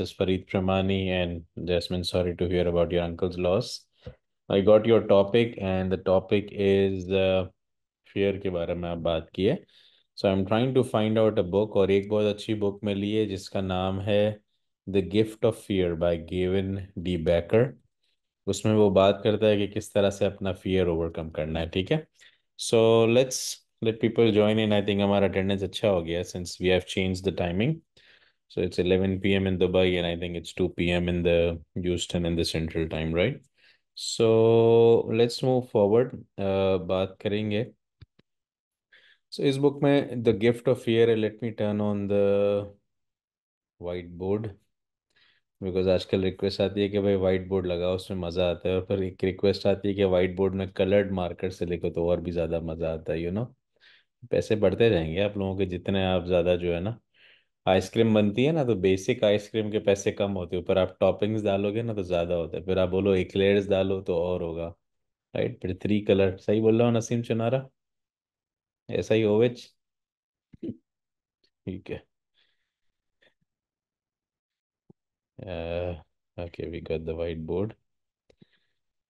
is Farid Pramani and Jasmine. Sorry to hear about your uncle's loss. I got your topic, and the topic is the uh, के बारे में आप बात की है So I'm trying to find out a book. Book और एक बहुत अच्छी बुक मिली है जिसका नाम है the gift of fear by Gavin D Becker उसमें वो बात करता है कि किस तरह से अपना फियर ओवरकम करना है ठीक है so let's let people join in. I think our attendance acha ho gaya since we have changed the timing. So it's 11 p.m. in Dubai, and I think it's 2 p.m. in the Houston in the Central Time, right? So let's move forward. Uh, बात So इस book mein, The Gift of Fear, let me turn on the whiteboard. Because आजकल request आती है कि भाई white board लगाओ उसमें मज़ा आता है पर एक रिक्वेस्ट आती है कि whiteboard बोर्ड में कलर्ड मार्कर से लिखो तो और भी ज़्यादा मज़ा आता you know? पैसे बढ़ते रहेंगे आप लोगों के जितने आप ज़्यादा जो है ना आइसक्रीम बनती है ना तो बेसिक आइसक्रीम के पैसे कम होते हैं ऊपर आप टॉपिंग्स डालोगे ना तो ज़्यादा होते हैं फिर आप बोलो एक्लेयर्स डालो तो और होगा राइट फिर थ्री कलर सही बोल रहा हूँ नसीम चुनारा ऐसा ही ओवेज ठीक है okay we got the white board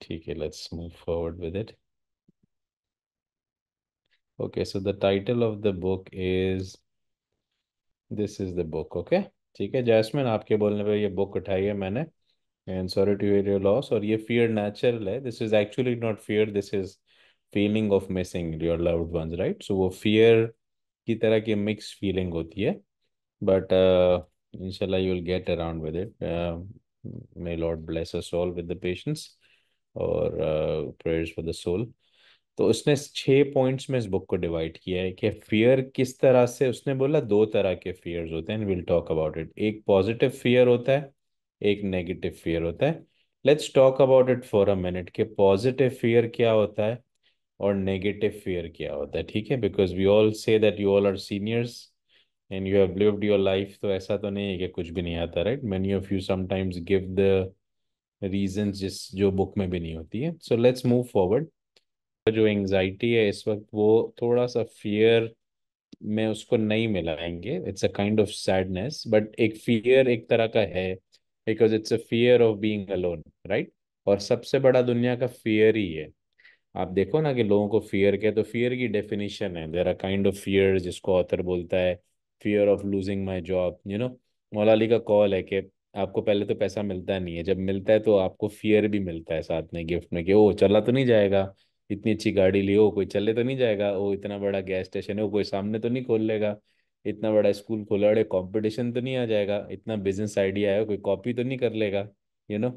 ठीक है let's move forward with it okay so the title of the book is this is the book okay ठीक है जैसमिन आपके बोलने पर ये बुक उठाई है मैंने and sorry to hear your loss और ये फियर नेचुरल है this is actually not fear this is feeling of missing your loved ones right so वो फियर की तरह की मिक्स फीलिंग होती है बट इनशाला you will get around with it may lord bless us all with the patience और prayers for the soul तो उसने छः पॉइंट्स में इस बुक को डिवाइड किया है कि फियर किस तरह से उसने बोला दो तरह के फियर्स होते हैं विल टॉक अबाउट इट एक पॉजिटिव फियर होता है एक नेगेटिव फियर होता है let's talk about it for a minute कि पॉजिटिव फियर क्या होता है और नेगेटिव फियर क्या होता है ठीक है because we all say that you all are seniors and you have lived your life तो ऐसा तो नहीं है कि कुछ भी नहीं आता right many of you sometimes give the reason जिस जो बुक में भी नहीं होती है सो लेट्स मूव फॉरवर्ड जो एंगजाइटी है इस वक्त वो थोड़ा सा फियर में उसको नहीं मिलाएंगे it's a kind of sadness but एक फियर एक तरह का है because it's a fear of being alone right और सबसे बड़ा दुनिया का फियर ही है आप देखो ना कि लोगों को फियर क्या तो फियर की डेफिनेशन है there are kind of fear जिसको ऑथर बोलता है fear of losing my job you know मोलाली का कॉल है कि आपको पहले तो पैसा मिलता नहीं है जब मिलता है तो आपको फियर भी मिलता है साथ में गिफ्ट में कि ओ चला तो नहीं जाएगा इतनी अच्छी गाड़ी ली हो कोई चले तो नहीं जाएगा वो इतना बड़ा गैस स्टेशन है वो कोई सामने तो नहीं खोल लेगा इतना बड़ा स्कूल खोला अरे कॉम्पिटिशन तो नहीं आ जाएगा इतना बिजनेस आइडिया है कोई कॉपी तो नहीं कर लेगा यू नो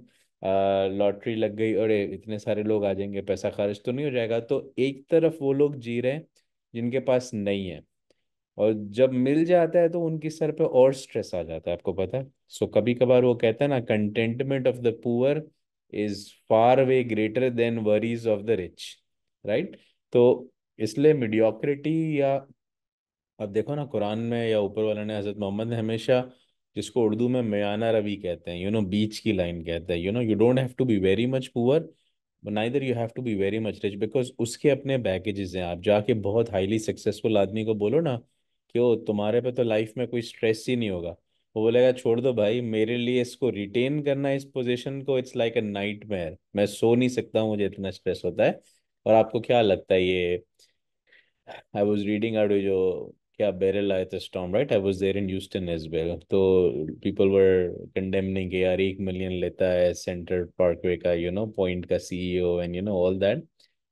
लॉटरी लग गई अरे इतने सारे लोग आ जाएंगे पैसा खर्च तो नहीं हो जाएगा तो एक तरफ वो लोग जी रहे हैं जिनके पास नहीं है और जब मिल जाता है तो उनके सर पे और स्ट्रेस आ जाता है आपको पता है सो so, कभी कभार वो कहते हैं ना contentment of the poor is far way greater than worries of the rich right तो इसलिए मीडियोक्रिटी या अब देखो ना कुरान में या ऊपर वाले ने हज़रत मोहम्मद ने हमेशा जिसको उर्दू में मयाना रवि कहते हैं यू नो बीच की लाइन कहते हैं you know you don't have to be very much poor neither you have to be very much rich because उसके अपने बैकेजेस हैं आप जाके बहुत हाईली सक्सेसफुल आदमी को बोलो ना कि वो तुम्हारे पे तो लाइफ में कोई स्ट्रेस ही नहीं होगा वो बोलेगा छोड़ दो भाई मेरे लिए इसको रिटेन करना इस पोजिशन को इट्स लाइक अ नाइट मैं सो नहीं सकता हूँ मुझे इतना स्ट्रेस होता है और आपको क्या लगता है ये आई वॉज रीडिंग आर जो क्या बेरल आए थे storm right I was there in Houston as well तो पीपल वर कंडेमनिंग यार एक मिलियन लेता है सेंट्रल पार्कवे का यू नो पॉइंट का C E O and you know all that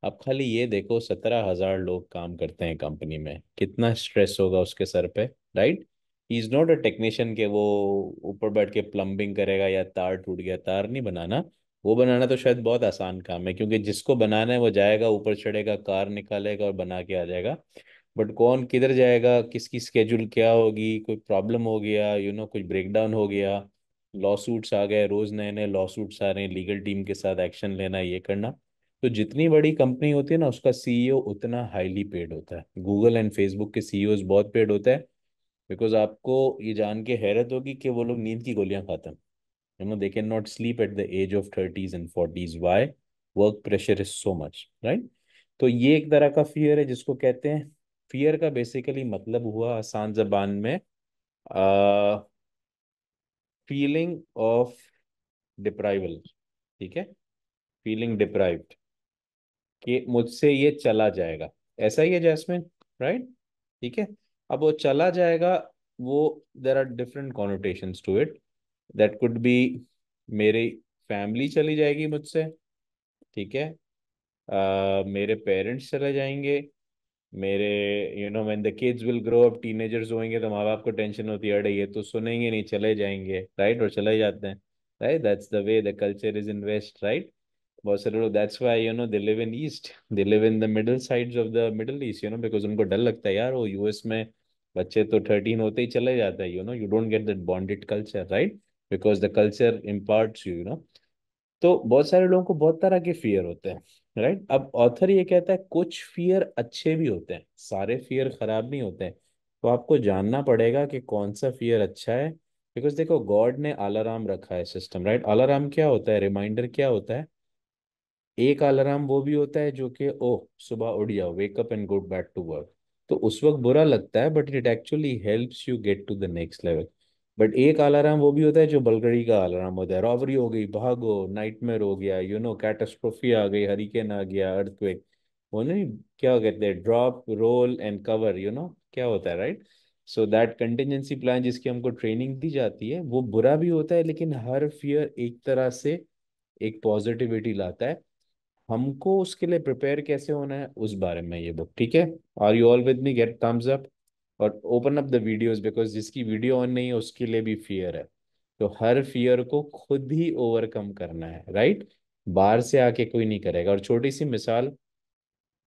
अब खाली ये देखो सत्रह हजार लोग काम करते हैं कंपनी में कितना स्ट्रेस होगा उसके सर पे right he is not a technician के वो ऊपर बैठ के प्लम्बिंग करेगा या तार टूट गया तार नहीं बनाना वो बनाना तो शायद बहुत आसान काम है क्योंकि जिसको बनाना है वो जाएगा ऊपर चढ़ेगा कार निकालेगा और बना के आ जाएगा बट कौन किधर जाएगा किसकी स्केड्यूल क्या होगी कोई प्रॉब्लम हो गया यू you नो know, कुछ ब्रेकडाउन हो गया लॉ सूट्स आ गए रोज़ नए नए लॉ सूट्स आ रहे हैं लीगल टीम के साथ एक्शन लेना ये करना तो जितनी बड़ी कंपनी होती है ना उसका सीईओ e उतना हाईली पेड होता है गूगल एंड फेसबुक के सीईओ e बहुत पेड होता है बिकॉज आपको ये जान के हैरत होगी कि वो लोग नींद की गोलियां खाते हैं You know, they cannot sleep at the age of 30s and 40s. Why? Work pressure is so much, right? तो ये एक तरह का फियर है जिसको कहते हैं फियर का बेसिकली मतलब हुआ आसान जबान में फीलिंग ऑफ डिप्राइवल ठीक है फीलिंग डिप्राइव्ड कि मुझसे ये चला जाएगा ऐसा ही है जैस्मिन राइट ठीक है अब वो चला जाएगा वो there are different connotation to it that could be मेरी फैमिली चली जाएगी मुझसे ठीक है uh, मेरे पेरेंट्स चले जाएंगे मेरे you know when the kids will grow up teenagers होंगे तो माँ बाप को टेंशन होती है अरे ये तो सुनेंगे नहीं चले जाएंगे राइट और चले जाते हैं right that's the way the culture is in west right बहुत सारे लोग that's why you know they live in east they live in the middle sides of the middle east you know because उनको डर लगता है यार वो US में बच्चे तो थर्टीन होते ही चले जाते हैं you know you don't get that bonded culture right because the culture imparts you know तो बहुत सारे लोगों को बहुत तरह के फियर होते हैं राइट अब ऑथर ये कहता है कुछ फियर अच्छे भी होते हैं सारे फियर खराब नहीं होते हैं तो आपको जानना पड़ेगा कि कौन सा फियर अच्छा है बिकॉज देखो गॉड ने अलार्म रखा है सिस्टम राइट अलार्म क्या होता है रिमाइंडर क्या होता है एक अलार्म वो भी होता है जो कि ओह सुबह उठ जाओ wake up and good back to work तो उस वक्त बुरा लगता है but it actually helps you get to the next level but एक अलार्म वो भी होता है जो बलगड़ी का अलार्म होता है रॉबरी हो गई भागो नाइटमेयर हो गया यू नो कैटस्ट्रोफी आ गई हरिकेन आ गया अर्थक्वेक वो नहीं क्या कहते हैं drop roll and cover you know क्या होता है right so that contingency plan जिसकी हमको ट्रेनिंग दी जाती है वो बुरा भी होता है लेकिन हर फियर एक तरह से एक पॉजिटिविटी लाता है हमको उसके लिए प्रिपेयर कैसे होना है उस बारे में ये बुक ठीक है are you all with me get thumbs up और open up the videos because जिसकी वीडियो ऑन नहीं है उसके लिए भी फियर है तो हर फियर को खुद ही ओवरकम करना है राइट बाहर से आके कोई नहीं करेगा और छोटी सी मिसाल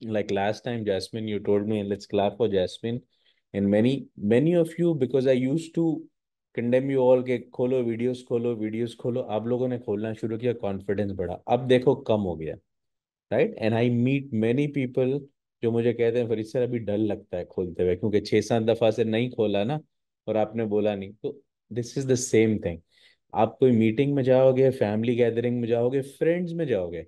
like last time Jasmine you told me let's clap for Jasmine in many many of you because I use to condemn you all के खोलो वीडियोज खोलो वीडियोस खोलो आप लोगों ने खोलना शुरू किया कॉन्फिडेंस बढ़ा अब देखो कम हो गया right and I meet many people जो मुझे कहते हैं फरीद सर अभी डर लगता है खोलते हुए क्योंकि छः सात दफ़ा से नहीं खोला ना और आपने बोला नहीं तो this is the same thing आप कोई मीटिंग में जाओगे फैमिली गैदरिंग में जाओगे फ्रेंड्स में जाओगे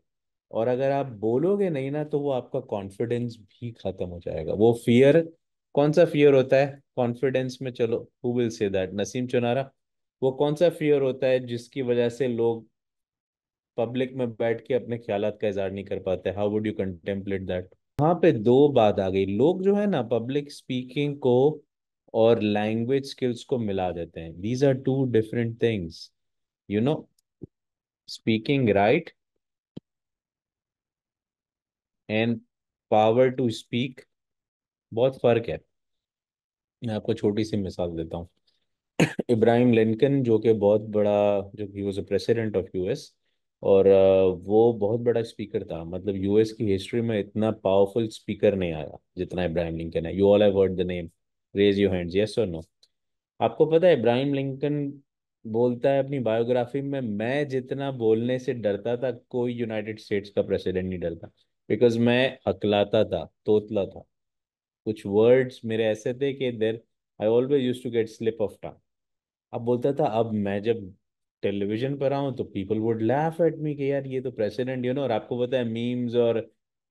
और अगर आप बोलोगे नहीं ना तो वो आपका कॉन्फिडेंस भी ख़त्म हो जाएगा वो फियर कौन सा फियर होता है कॉन्फिडेंस में चलो who will say that Naseem Chunara वो कौन सा फियर होता है जिसकी वजह से लोग पब्लिक में बैठ के अपने ख्याल का इजहार नहीं कर पाते how would you contemplate that वहां पे दो बात आ गई लोग जो है ना पब्लिक स्पीकिंग को और लैंग्वेज स्किल्स को मिला देते हैं these are two different things you know speaking right and power to speak बहुत फर्क है मैं आपको छोटी सी मिसाल देता हूँ इब्राहिम लिंकन जो कि बहुत बड़ा जो was a president of US और वो बहुत बड़ा स्पीकर था मतलब यूएस की हिस्ट्री में इतना पावरफुल स्पीकर नहीं आया जितना इब्राहिम लिंकन है you all have heard the name raise your hands yes और नो आपको पता है इब्राहिम लिंकन बोलता है अपनी बायोग्राफी में मैं जितना बोलने से डरता था कोई यूनाइटेड स्टेट्स का प्रेसिडेंट नहीं डरता बिकॉज मैं अकलाता था तोतला था कुछ वर्ड्स मेरे ऐसे थे कि there I always use to get slip of tongue अब बोलता था अब मैं जब टेलीविजन पर आऊं तो people would laugh at me कि यार ये तो प्रेसिडेंट यू नो और आपको पता है मीम्स और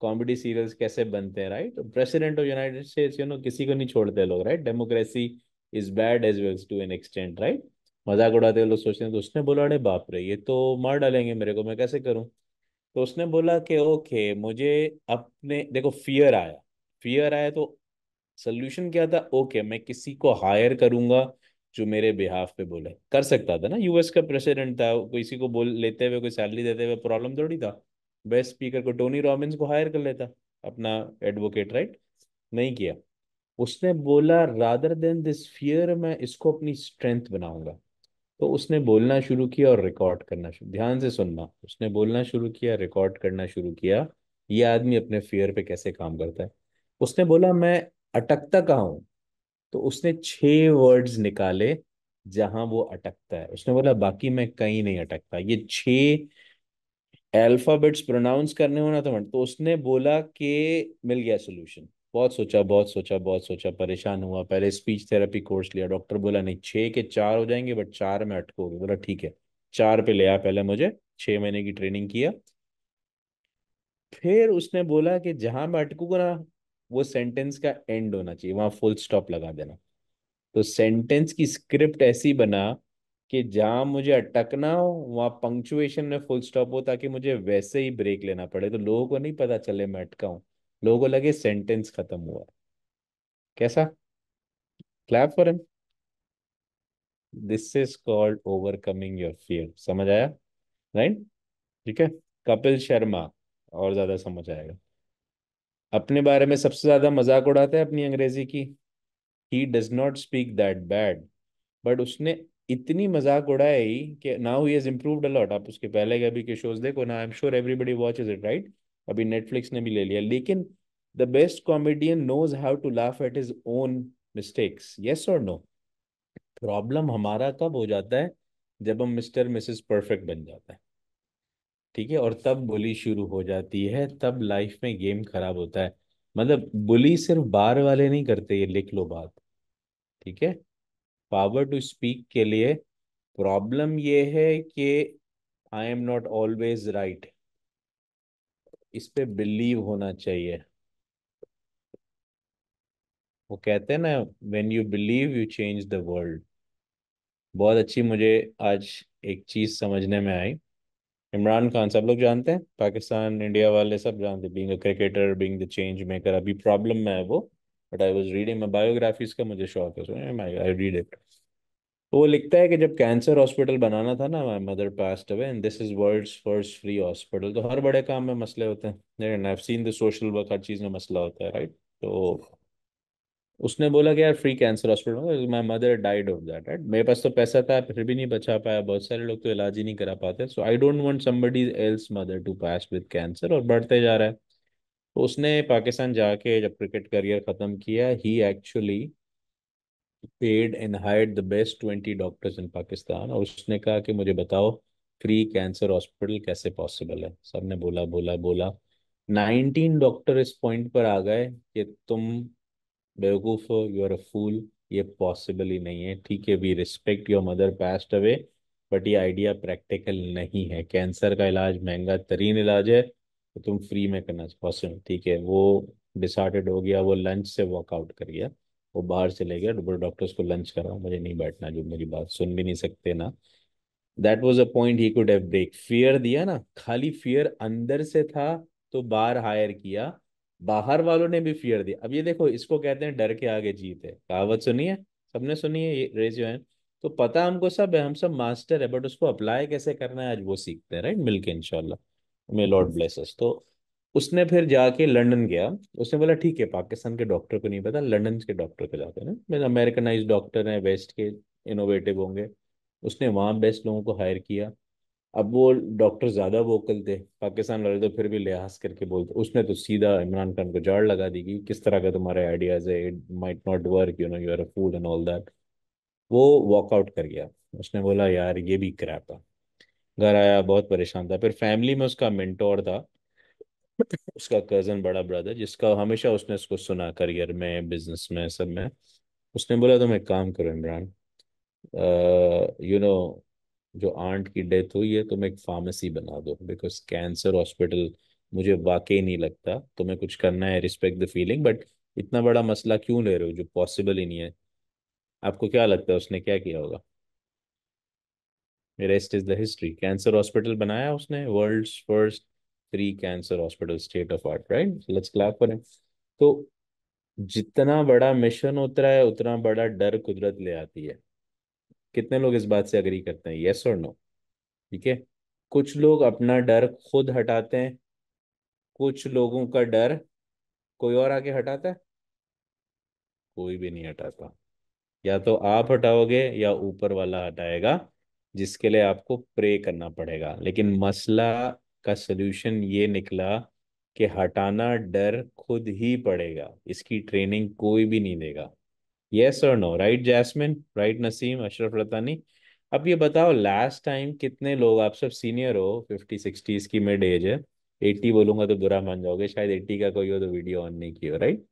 कॉमेडी सीरियल्स कैसे बनते हैं right president of united states you know किसी को नहीं छोड़ते लोग right democracy is bad as wells to an extent right मजाक उड़ाते लोग सोचते हैं तो उसने बोला अरे बाप रे ये तो मार डालेंगे मेरे को मैं कैसे करूँ तो उसने बोला कि ओके मुझे अपने देखो फियर आया फियर आया तो सोल्यूशन क्या था ओके मैं किसी को हायर करूंगा जो मेरे बिहाफ पे बोले कर सकता था ना यूएस का प्रेसिडेंट था किसी को बोल लेते हुए कोई सैलरी देते हुए प्रॉब्लम थोड़ी था बेस्ट स्पीकर को टोनी रॉबिन्स को हायर कर लेता अपना एडवोकेट राइट नहीं किया उसने बोला रादर देन दिस फियर मैं इसको अपनी स्ट्रेंथ बनाऊंगा तो उसने बोलना शुरू किया और रिकॉर्ड करना शुरू ध्यान से सुनना उसने बोलना शुरू किया रिकॉर्ड करना शुरू किया ये आदमी अपने फियर पे कैसे काम करता है उसने बोला मैं अटकता कहाँ हूँ तो उसने छह वर्ड्स निकाले जहां वो अटकता है उसने बोला बाकी मैं कहीं नहीं अटकता ये छह अल्फाबेट्स प्रोनाउंस करने होना था तो तो उसने बोला कि मिल गया सोल्यूशन बहुत सोचा बहुत सोचा बहुत सोचा परेशान हुआ पहले स्पीच थेरेपी कोर्स लिया डॉक्टर बोला नहीं छः के चार हो जाएंगे बट चार में अटकोगे बोला ठीक है चार पे ले आया पहले मुझे छः महीने की ट्रेनिंग किया फिर उसने बोला कि जहां मैं अटकूंगा ना वो सेंटेंस का एंड होना चाहिए वहां फुल स्टॉप लगा देना तो सेंटेंस की स्क्रिप्ट ऐसी बना कि जहां मुझे अटकना हो वहां पंक्चुएशन में फुल स्टॉप हो ताकि मुझे वैसे ही ब्रेक लेना पड़े तो लोगों को नहीं पता चले मैं अटका हूं लोगों को लगे सेंटेंस खत्म हुआ कैसा clap for him this is called overcoming your fear समझ आया राइट ठीक है कपिल शर्मा और ज्यादा समझ आएगा अपने बारे में सबसे ज़्यादा मजाक उड़ाता है अपनी अंग्रेज़ी की he does not speak that bad but उसने इतनी मजाक उड़ाई कि now he has improved a lot आप उसके पहले के अभी के शोज देखो ना I am sure everybody watch is it right अभी नेटफ्लिक्स ने भी ले लिया लेकिन the best comedian knows how to laugh at his own mistakes yes और नो प्रॉब्लम हमारा कब हो जाता है जब हम मिस्टर मिसेस परफेक्ट बन जाता है ठीक है और तब बोली शुरू हो जाती है तब लाइफ में गेम खराब होता है मतलब बोली सिर्फ बार वाले नहीं करते ये लिख लो बात ठीक है पावर टू स्पीक के लिए प्रॉब्लम ये है कि I am not always right इस पे बिलीव होना चाहिए वो कहते हैं ना when you believe you change the world बहुत अच्छी मुझे आज एक चीज समझने में आई इमरान खान सब लोग जानते हैं पाकिस्तान इंडिया वाले सब जानते हैं being a cricketer being the change maker अभी प्रॉब्लम में है वो but I was reading my biographies का मुझे शौक है सो आई रीड इट तो वो लिखता है कि जब कैंसर हॉस्पिटल बनाना था ना my mother passed away and this is world first free hospital तो हर बड़े काम में मसले होते हैं I seen the social work हर चीज़ में मसला होता है राइट तो उसने बोला कि यार फ्री कैंसर हॉस्पिटल में my mother died of that right मेरे पास तो पैसा था फिर भी नहीं बचा पाया बहुत सारे लोग तो इलाज ही नहीं करा पाते so I don't want somebody else mother to pass with cancer और बढ़ते जा रहा है तो उसने पाकिस्तान जाके जब क्रिकेट करियर ख़त्म किया ही actually paid and hired the best twenty doctors in Pakistan और उसने कहा कि मुझे बताओ फ्री कैंसर हॉस्पिटल कैसे पॉसिबल है सबने बोला बोला बोला नाइनटीन डॉक्टर इस पॉइंट पर आ गए कि तुम बेवकूफ़ यू आर अ फूल ये पॉसिबल ही नहीं है ठीक है we respect your mother passed away but ये आइडिया प्रैक्टिकल नहीं है कैंसर का इलाज महंगा तरीन इलाज है तो तुम फ्री में करना पॉसिबल ठीक है वो डिसार्टेड हो गया वो लंच से वॉकआउट कर गया वो बाहर से ले गया डॉक्टर तो डॉक्टर्स को लंच कर रहा हूँ मुझे नहीं बैठना जो मेरी बात सुन भी नहीं सकते ना दैट वॉज अ पॉइंट ही कुड हैव ब्रेक फियर दिया ना खाली फियर अंदर से था तो बार हायर किया बाहर वालों ने भी फियर दिया अब ये देखो इसको कहते हैं डर के आगे जीत है कहावत सुनी है सबने सुनी है ये रेज है तो पता हमको सब है हम सब मास्टर है बट उसको अप्लाई कैसे करना है आज वो सीखते हैं राइट मिलके इनशाला मे लॉर्ड ब्लेसेस तो उसने फिर जाके लंदन गया उसने बोला ठीक है पाकिस्तान के डॉक्टर को नहीं पता लंदन के डॉक्टर को जाते हैं ना अमेरिकनाइज डॉक्टर हैं वेस्ट के इनोवेटिव होंगे उसने वहाँ बेस्ट लोगों को हायर किया अब वो डॉक्टर ज़्यादा वोकल थे पाकिस्तान वाले तो फिर भी लिहाज करके बोलते उसने तो सीधा इमरान खान को जाड़ लगा दी कि किस तरह का तुम्हारे आइडियाज़ है it might not work you know you are a fool and all that वो वॉकआउट कर गया उसने बोला यार ये भी क्रैप था घर आया बहुत परेशान था फिर फैमिली में उसका मिनटोर था उसका कज़न बड़ा ब्रदर जिसका हमेशा उसने उसको सुना करियर में बिजनेस में सब में उसने बोला तुम तो एक काम करो इमरान यू नो जो आंट की डेथ हुई है तुम एक फार्मेसी बना दो बिकॉज कैंसर हॉस्पिटल मुझे वाकई नहीं लगता तुम्हें कुछ करना है रिस्पेक्ट द फीलिंग बट इतना बड़ा मसला क्यों ले रहे हो जो पॉसिबल ही नहीं है आपको क्या लगता है उसने क्या किया होगा rest is the history cancer hospital बनाया उसने world first three cancer hospital state of art right let's clap for him तो जितना बड़ा मिशन उतरा है उतना बड़ा डर कुदरत ले आती है कितने लोग इस बात से अग्री करते हैं येस और नो ठीक है कुछ लोग अपना डर खुद हटाते हैं कुछ लोगों का डर कोई और आके हटाता है कोई भी नहीं हटाता या तो आप हटाओगे या ऊपर वाला हटाएगा जिसके लिए आपको प्रे करना पड़ेगा लेकिन मसला का सलूशन ये निकला कि हटाना डर खुद ही पड़ेगा इसकी ट्रेनिंग कोई भी नहीं देगा यस और no right Jasmine right Naseem Ashraf Ratani अब ये बताओ लास्ट टाइम कितने लोग आप सब सीनियर हो फिफ्टी सिक्सटीज की मिड एज है एट्टी बोलूंगा तो बुरा मान जाओगे शायद एट्टी का कोई हो तो वीडियो ऑन नहीं किया राइट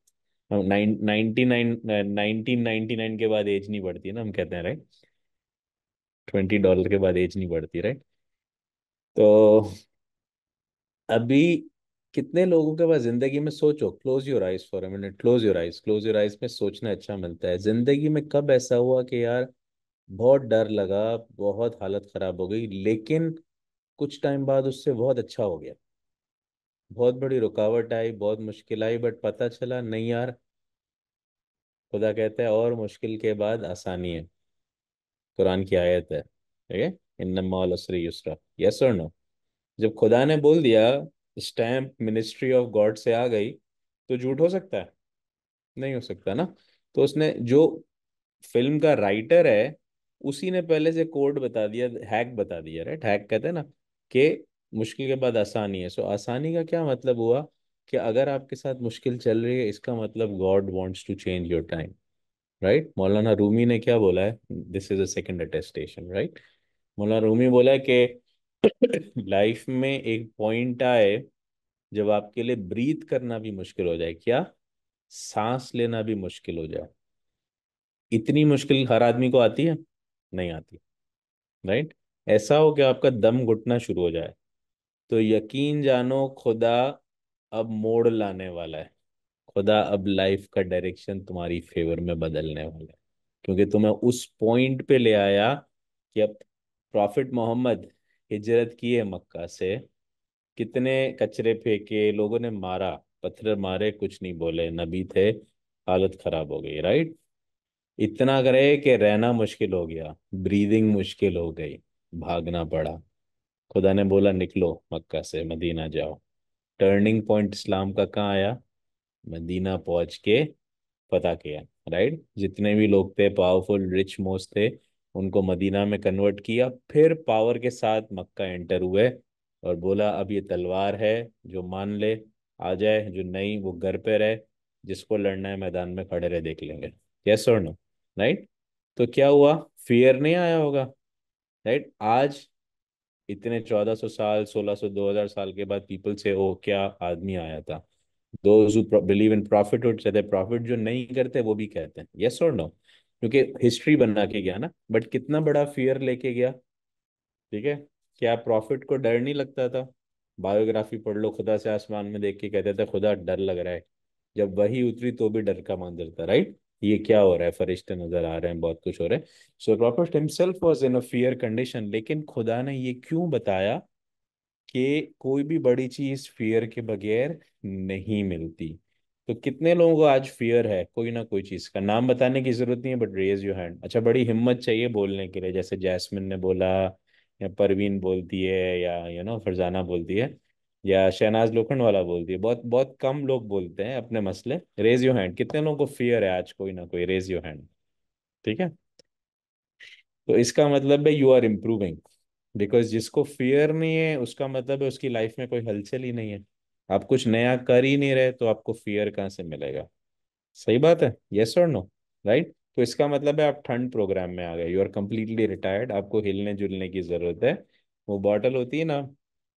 नाइन uh, के बाद एज नहीं बढ़ती ना हम कहते हैं राइट ट्वेंटी डॉलर के बाद एज नहीं बढ़ती राइट तो अभी कितने लोगों के पास जिंदगी में सोचो close your eyes for a minute close your eyes close your eyes में सोचना अच्छा मिलता है जिंदगी में कब ऐसा हुआ कि यार बहुत डर लगा बहुत हालत खराब हो गई लेकिन कुछ टाइम बाद उससे बहुत अच्छा हो गया बहुत बड़ी रुकावट आई बहुत मुश्किल आई बट पता चला नहीं यार खुदा कहता है और मुश्किल के बाद आसानी है कुरान की आयत है ठीक है इन नमा यस और नो जब खुदा ने बोल दिया स्टैम्प मिनिस्ट्री ऑफ गॉड से आ गई तो झूठ हो सकता है नहीं हो सकता ना तो उसने जो फिल्म का राइटर है उसी ने पहले से कोड बता दिया हैक बता दिया राइट हैक कहते हैं ना कि मुश्किल के बाद आसानी है सो आसानी का क्या मतलब हुआ कि अगर आपके साथ मुश्किल चल रही है इसका मतलब God wants to change your time right Maulana Rumi ने क्या बोला है this is a second attestation right Maulana Rumi बोला है कि लाइफ में एक पॉइंट आए जब आपके लिए ब्रीथ करना भी मुश्किल हो जाए क्या सांस लेना भी मुश्किल हो जाए इतनी मुश्किल हर आदमी को आती है नहीं आती राइट ऐसा हो कि आपका दम घुटना शुरू हो जाए तो यकीन जानो खुदा अब मोड़ लाने वाला है खुदा अब लाइफ का डायरेक्शन तुम्हारी फेवर में बदलने वाला है क्योंकि तुम्हें उस पॉइंट पे ले आया कि अब प्रॉफिट मोहम्मद हिजरत किए मक्का से कितने कचरे फेंके लोगों ने मारा पत्थर मारे कुछ नहीं बोले नबी थे हालत खराब हो गई राइट इतना करे कि रहना मुश्किल हो गया ब्रीदिंग मुश्किल हो गई भागना पड़ा खुदा ने बोला निकलो मक्का से मदीना जाओ टर्निंग पॉइंट इस्लाम का कहाँ आया मदीना पहुंच के पता किया राइट जितने भी लोग थे पावरफुल रिच मोस्ट थे उनको मदीना में कन्वर्ट किया फिर पावर के साथ मक्का एंटर हुए और बोला अब ये तलवार है जो मान ले आ जाए जो नहीं वो घर पे रहे जिसको लड़ना है मैदान में खड़े रहे देख लेंगे यस और नो राइट तो क्या हुआ फियर नहीं आया होगा राइट आज इतने चौदह सौ साल सोलह सौ दो हजार साल के बाद पीपल से ओ क्या आदमी आया था दो बिलीव इन प्रॉफिट उठ प्रॉफिट जो नहीं करते वो भी कहते हैं यस और नो क्योंकि हिस्ट्री बना के गया ना बट कितना बड़ा फियर लेके गया ठीक है क्या प्रॉफिट को डर नहीं लगता था बायोग्राफी पढ़ लो खुदा से आसमान में देख के कहते थे खुदा डर लग रहा है जब वही उतरी तो भी डर का मंजर था राइट ये क्या हो रहा है फरिश्ते नजर आ रहे हैं बहुत कुछ हो रहा है so prophet himself was in a fear condition लेकिन खुदा ने ये क्यों बताया कि कोई भी बड़ी चीज फियर के बगैर नहीं मिलती तो कितने लोगों को आज फियर है कोई ना कोई चीज का नाम बताने की जरूरत नहीं है बट रेज योर हैंड अच्छा बड़ी हिम्मत चाहिए बोलने के लिए जैसे जैस्मिन ने बोला या परवीन बोलती है या यू नो फरजाना बोलती है या शहनाज लोखंड वाला बोलती है बहुत बहुत कम लोग बोलते हैं अपने मसले रेज योर हैंड कितने लोगों को फियर है आज कोई ना कोई रेज योर हैंड ठीक है तो इसका मतलब है यू आर इम्प्रूविंग बिकॉज जिसको फियर नहीं है उसका मतलब है उसकी लाइफ में कोई हलचल ही नहीं है आप कुछ नया कर ही नहीं रहे तो आपको फियर कहाँ से मिलेगा सही बात है येस और नो राइट तो इसका मतलब है आप ठंड प्रोग्राम में आ गए यू आर कम्प्लीटली रिटायर्ड आपको हिलने जुलने की जरूरत है वो बॉटल होती है ना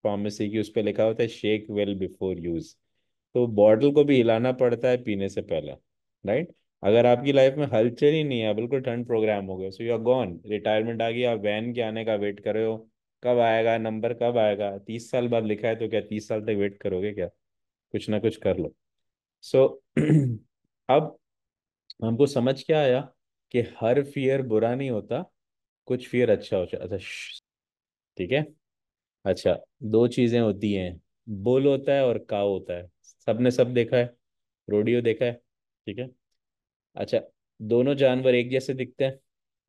फार्मेसी की उस पर लिखा होता है शेक वेल बिफोर यूज तो बॉटल को भी हिलाना पड़ता है पीने से पहले राइट अगर आपकी लाइफ में हलचल ही नहीं है बिल्कुल ठंड प्रोग्राम हो गया so you are gone retirement आ गई आप वैन के आने का वेट कर रहे हो कब आएगा नंबर कब आएगा तीस साल बाद लिखा है तो क्या तीस साल तक वेट करोगे क्या कुछ ना कुछ कर लो सो so, अब हमको समझ क्या आया कि हर फियर बुरा नहीं होता कुछ फियर अच्छा हो अच्छा ठीक है अच्छा दो चीज़ें होती हैं बोल होता है और काव होता है सबने सब देखा है रोडियो देखा है ठीक है अच्छा दोनों जानवर एक जैसे दिखते हैं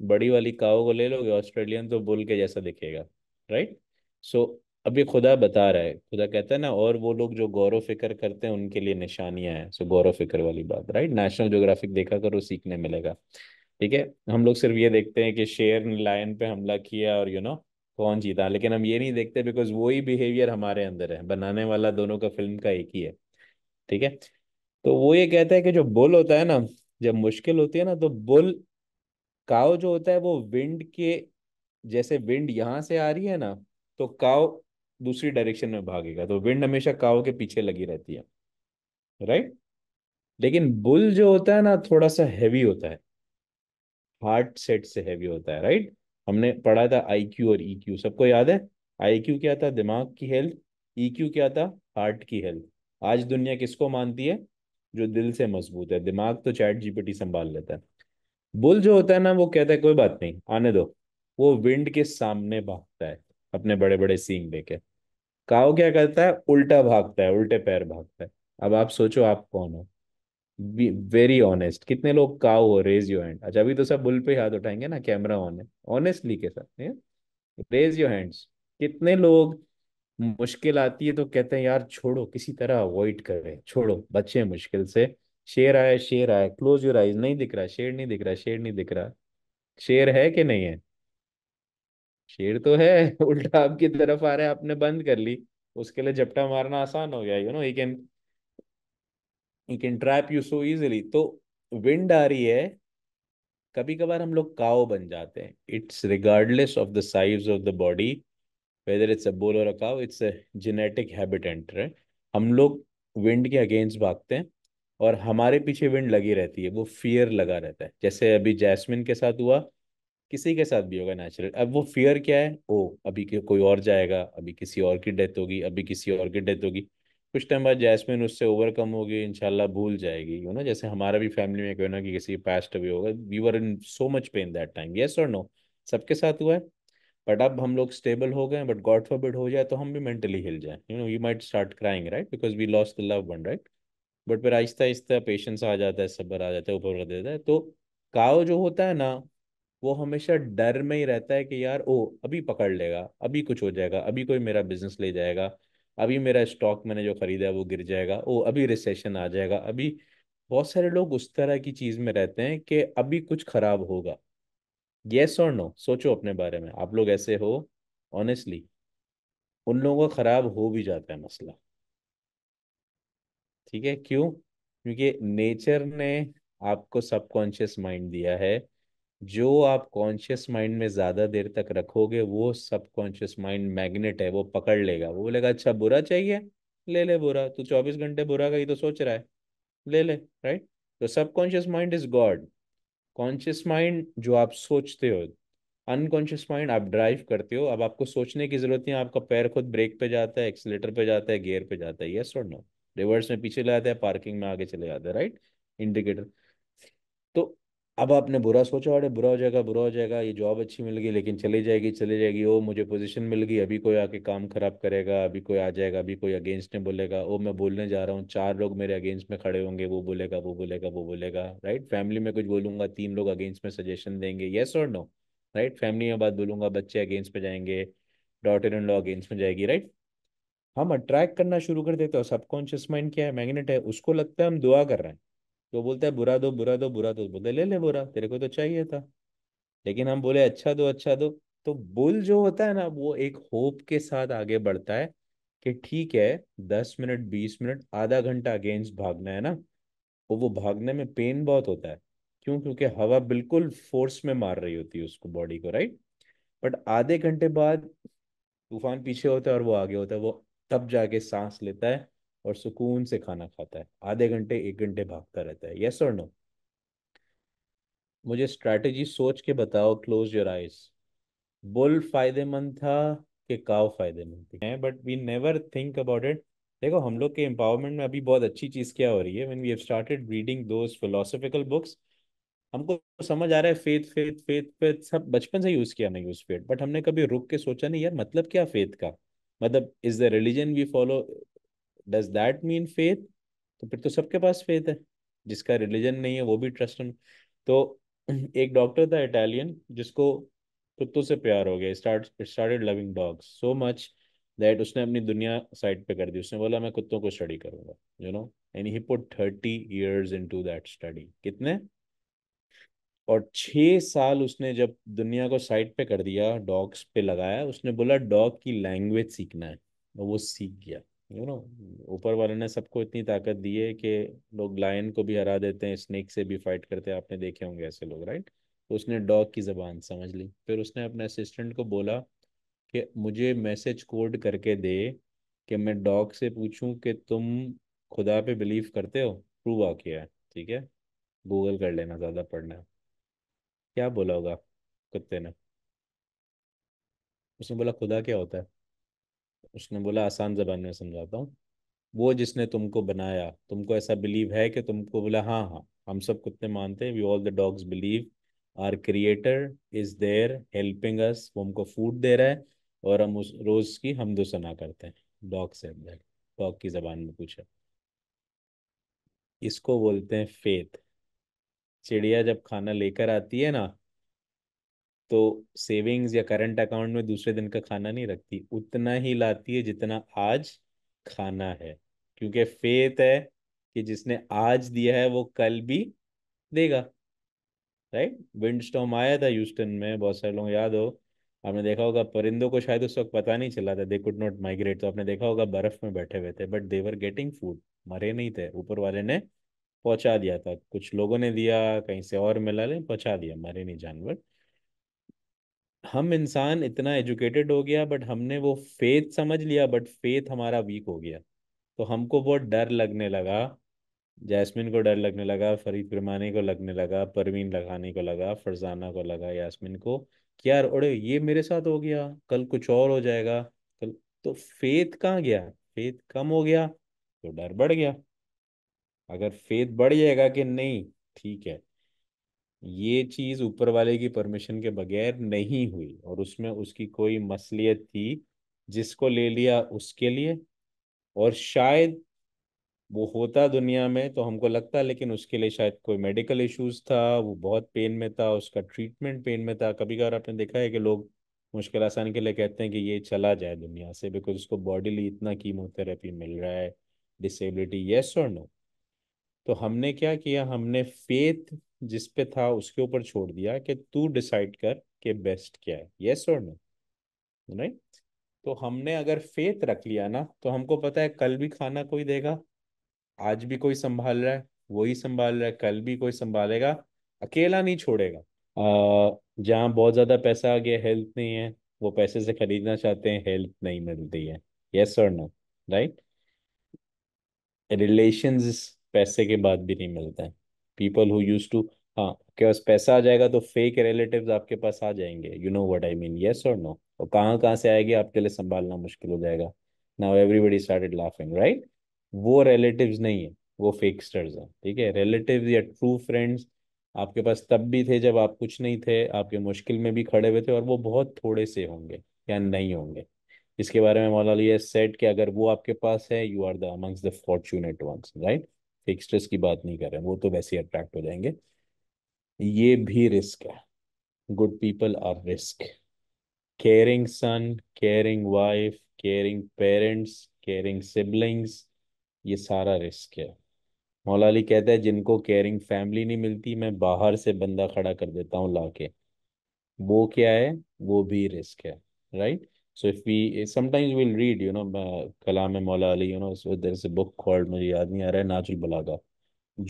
बड़ी वाली काव को ले लोगे ऑस्ट्रेलियन तो बुल के जैसा दिखेगा राइट सो अभी खुदा बता रहा है खुदा कहता है ना और वो लोग जो गौरव फिक्र करते हैं उनके लिए निशानियां हैं सो गौरव फिक्र वाली बात राइट नेशनल जोग्राफिक देखा करो सीखने मिलेगा ठीक है हम लोग सिर्फ ये देखते हैं कि शेर ने लायन पे हमला किया और यू you नो know, कौन जीता लेकिन हम ये नहीं देखते बिकॉज वही बिहेवियर हमारे अंदर है बनाने वाला दोनों का फिल्म का एक ही है ठीक है तो वो ये कहता है कि जो बुल होता है ना जब मुश्किल होती है ना तो बुल काव जो होता है वो विंड के जैसे विंड यहां से आ रही है ना तो काव दूसरी डायरेक्शन में भागेगा तो विंड हमेशा काव के पीछे लगी रहती है राइट लेकिन बुल जो होता है ना थोड़ा सा हैवी होता है हार्ट सेट से हैवी होता है राइट हमने पढ़ा था आईक्यू और ईक्यू e सबको याद है आईक्यू क्या था दिमाग की हेल्थ ईक्यू e क्या था हार्ट की हेल्थ आज दुनिया किसको मानती है जो दिल से मजबूत है दिमाग तो चैट जीपीटी संभाल लेता है बुल जो होता है ना वो कहता है कोई बात नहीं आने दो वो विंड के सामने भागता है अपने बड़े बड़े सींग लेके काव क्या करता है उल्टा भागता है उल्टे पैर भागता है अब आप सोचो आप कौन हो वेरी ऑनेस्ट कितने लोग काव हो रेज योर हैंड अच्छा अभी तो सब बुल पे हाथ उठाएंगे ना कैमरा ऑन है ऑनेस्टली के साथ रेज योर हैंड्स कितने लोग मुश्किल आती है तो कहते हैं यार छोड़ो किसी तरह अवॉइड करें छोड़ो बच्चे मुश्किल से शेर आया शेर आया क्लोज योर आइज नहीं दिख रहा शेर नहीं दिख रहा शेर नहीं दिख रहा शेर है कि नहीं है शेर तो है उल्टा आपकी तरफ आ रहा है आपने बंद कर ली उसके लिए झपटा मारना आसान हो गया you know he can he can trap you so easily तो विंड आ रही है कभी कभार हम लोग काओ बन जाते हैं it's regardless of the size of the body whether it's a bull or it's a genetic habit right हम लोग विंड के अगेंस्ट भागते हैं और हमारे पीछे विंड लगी रहती है वो फियर लगा रहता है जैसे अभी जैस्मिन के साथ हुआ किसी के साथ भी होगा नेचुरल अब वो फियर क्या है ओ अभी कोई और जाएगा अभी किसी और की डेथ होगी अभी किसी और की डेथ होगी कुछ टाइम बाद जैसमिन उससे ओवरकम होगी इनशाला भूल जाएगी यू नो जैसे हमारा भी फैमिली में क्यों ना कि किसी पास्ट अभी होगा we were in so much pain that time yes और नो सबके साथ हुआ है बट अब हम लोग स्टेबल हो गए बट गॉड फॉर बिट हो जाए तो हम भी मेंटली हिल जाए you know you might start crying right because we loss the love one right but फिर आहिस्ता आहिस्ता पेशेंस आ जाता है सब्र आ जाता है ऊपर देता है तो काव जो होता है ना वो हमेशा डर में ही रहता है कि यार ओ अभी पकड़ लेगा अभी कुछ हो जाएगा अभी कोई मेरा बिजनेस ले जाएगा अभी मेरा स्टॉक मैंने जो खरीदा है वो गिर जाएगा ओ अभी रिसेशन आ जाएगा अभी बहुत सारे लोग उस तरह की चीज में रहते हैं कि अभी कुछ खराब होगा येस और नो सोचो अपने बारे में आप लोग ऐसे हो ऑनेस्टली उन लोगों का खराब हो भी जाता है मसला ठीक है क्यों क्योंकि नेचर ने आपको सबकॉन्शियस माइंड दिया है जो आप कॉन्शियस माइंड में ज़्यादा देर तक रखोगे वो सब कॉन्शियस माइंड मैग्नेट है वो पकड़ लेगा वो बोलेगा अच्छा बुरा चाहिए ले ले बुरा तू चौबीस घंटे बुरा का ही तो सोच रहा है ले ले राइट तो subconscious mind is God conscious mind जो आप सोचते हो अनकॉन्शियस माइंड आप ड्राइव करते हो अब आपको सोचने की जरूरत नहीं आपका पैर खुद ब्रेक पे जाता है एक्सीटर पे जाता है गियर पे जाता है यस और नो रिवर्स में पीछे ले जाता है पार्किंग में आगे चले जाता है राइट इंडिकेटर तो अब आपने बुरा सोचा अरे बुरा हो जाएगा बुरा हो जाएगा ये जॉब अच्छी मिल गई लेकिन चली जाएगी चली जाएगी ओ मुझे पोजीशन मिल गई अभी कोई आके काम खराब करेगा अभी कोई आ जाएगा अभी कोई अगेंस्ट में बोलेगा ओ मैं बोलने जा रहा हूँ चार लोग मेरे अगेंस्ट में खड़े होंगे वो बोलेगा वो बोलेगा वो बोलेगा राइट फैमिली में कुछ बोलूंगा तीन लोग अगेंस्ट में सजेशन देंगे येस और नो राइट फैमिली में बात बोलूंगा बच्चे अगेंस्ट में जाएंगे डॉटर इन लॉ अगेंस्ट में जाएगी राइट हम अट्रैक्ट करना शुरू कर देते हैं सबकॉन्शियस माइंड क्या है मैग्नेट है उसको लगता है हम दुआ कर रहे हैं तो बोलता है बुरा दो बुरा दो बुरा दो बोलते ले ले बुरा तेरे को तो चाहिए था लेकिन हम बोले अच्छा दो अच्छा दो तो बुल जो होता है ना वो एक होप के साथ आगे बढ़ता है कि ठीक है दस मिनट बीस मिनट आधा घंटा अगेंस्ट भागना है ना और तो वो भागने में पेन बहुत होता है क्यों क्योंकि हवा बिल्कुल फोर्स में मार रही होती है उसको बॉडी को राइट बट आधे घंटे बाद तूफान पीछे होता है और वो आगे होता है वो तब जाके सांस लेता है और सुकून से खाना खाता है आधे घंटे एक घंटे भागता रहता है यस और नो मुझे स्ट्रैटेजी सोच के बताओ क्लोज योर आइज बुल फायदेमंद था कि काव फायदेमंद थी but we never think about it देखो हम लोग के एम्पावरमेंट में अभी बहुत अच्छी चीज़ क्या हो रही है when we have started reading those philosophical books हमको समझ आ रहा है फेथ फेथ फेथ फेथ सब बचपन से यूज़ किया हमने यूज फेथ बट हमने कभी रुक के सोचा नहीं यार मतलब क्या फेथ का मतलब is the religion we follow does that mean faith तो फिर तो सबके पास फेथ है जिसका रिलीजन नहीं है वो भी ट्रस्ट तो एक डॉक्टर था इटालियन जिसको कुत्तों से प्यार हो गया start started loving dogs so much that उसने अपनी दुनिया साइड पे कर दी उसने बोला मैं कुत्तों को स्टडी करूंगा you know any he put thirty years into that study कितने और छः साल उसने जब दुनिया को साइड पे कर दिया डॉग्स पे लगाया उसने बोला डॉग की लैंग्वेज सीखना है वो सीख गया यू नो ऊपर वाले ने सबको इतनी ताकत दी है कि लोग लायन को भी हरा देते हैं स्नेक से भी फाइट करते हैं आपने देखे होंगे ऐसे लोग राइट तो उसने डॉग की जबान समझ ली फिर उसने अपने असिस्टेंट को बोला कि मुझे मैसेज कोड करके दे कि मैं डॉग से पूछूं कि तुम खुदा पे बिलीव करते हो प्रूव आ किया है ठीक है गूगल कर लेना ज़्यादा पढ़ना है क्या बोला होगा कुत्ते ने उसने बोला खुदा क्या होता है उसने बोला आसान जबान में समझाता हूँ वो जिसने तुमको बनाया तुमको ऐसा बिलीव है कि तुमको बोला हाँ हाँ हम सब कुत्ते मानते हैं we all the dogs believe are creator is there helping us वो हमको फूड दे रहा है और हम उस रोज की हमदो सना करते हैं डॉग से डॉग की जबान में पूछा इसको बोलते हैं फेथ चिड़िया जब खाना लेकर आती है ना तो सेविंग्स या करंट अकाउंट में दूसरे दिन का खाना नहीं रखती उतना ही लाती है जितना आज खाना है क्योंकि फेथ है कि जिसने आज दिया है वो कल भी देगा राइट विंड स्टॉम आया था ह्यूस्टन में बहुत सारे लोग याद हो आपने देखा होगा परिंदों को शायद उस वक्त पता नहीं चला था दे कुड नॉट माइग्रेट तो आपने देखा होगा बर्फ में बैठे हुए थे but they were getting food मरे नहीं थे ऊपर वाले ने पहुंचा दिया था कुछ लोगों ने दिया कहीं से और मिला ले पहुंचा दिया मरे नहीं जानवर हम इंसान इतना एजुकेटेड हो गया बट हमने वो फेथ समझ लिया बट फेथ हमारा वीक हो गया तो हमको बहुत डर लगने लगा जैस्मिन को डर लगने लगा फरीद ब्रमानी को लगने लगा परवीन लगानी को लगा फरजाना को लगा यास्मिन को कि यार अरे ये मेरे साथ हो गया कल कुछ और हो जाएगा कल तो फेथ कहाँ गया फेथ कम हो गया तो डर बढ़ गया अगर फेथ बढ़ जाएगा कि नहीं ठीक है ये चीज ऊपर वाले की परमिशन के बगैर नहीं हुई और उसमें उसकी कोई मसलियत थी जिसको ले लिया उसके लिए और शायद वो होता दुनिया में तो हमको लगता लेकिन उसके लिए शायद कोई मेडिकल इश्यूज था वो बहुत पेन में था उसका ट्रीटमेंट पेन में था कभी कभार आपने देखा है कि लोग मुश्किल आसान के लिए कहते हैं कि ये चला जाए दुनिया से बिकॉज उसको बॉडीली इतना कीमोथेरेपी मिल रहा है डिसेबिलिटी येस और नो तो हमने क्या किया हमने फेथ जिस पे था उसके ऊपर छोड़ दिया कि तू डिसाइड कर के बेस्ट क्या है यस और नो राइट तो हमने अगर फेथ रख लिया ना तो हमको पता है कल भी खाना कोई देगा आज भी कोई संभाल रहा है वही संभाल रहा है कल भी कोई संभालेगा अकेला नहीं छोड़ेगा जहाँ बहुत ज़्यादा पैसा आ गया हेल्थ नहीं है वो पैसे से खरीदना चाहते हैं हेल्थ नहीं मिलती है यस और नो राइट रिलेशंस पैसे के बाद भी नहीं मिलते हैं पीपल हु यूज टू हाँ क्या पास पैसा आ जाएगा तो फेक रिलेटिव आपके पास आ जाएंगे you know what I mean yes और नो और कहाँ कहाँ से आएगी आपके लिए संभालना मुश्किल हो जाएगा now everybody started laughing right वो रिलेटिव नहीं है वो फेकस्टर्स हैं ठीक है रिलेटिव या ट्रू फ्रेंड्स आपके पास तब भी थे जब आप कुछ नहीं थे आपके मुश्किल में भी खड़े हुए थे और वो बहुत थोड़े से होंगे या नहीं होंगे इसके बारे में मौलाना सेट कि अगर वो आपके पास है you are the amongst the fortunate ones right fixtures की बात नहीं कर रहे वो तो वैसे ही अट्रैक्ट हो जाएंगे ये भी रिस्क है good people are risk caring son caring wife caring parents caring siblings ये सारा रिस्क है मौलाली कहते कहता है जिनको केयरिंग फैमिली नहीं मिलती मैं बाहर से बंदा खड़ा कर देता हूँ लाके वो क्या है वो भी रिस्क है right So if we sometimes we'll read, you know, Kalam Maula Ali, you know, so there is a book called मुझे याद नहीं आ रहा है नाजुल बलागा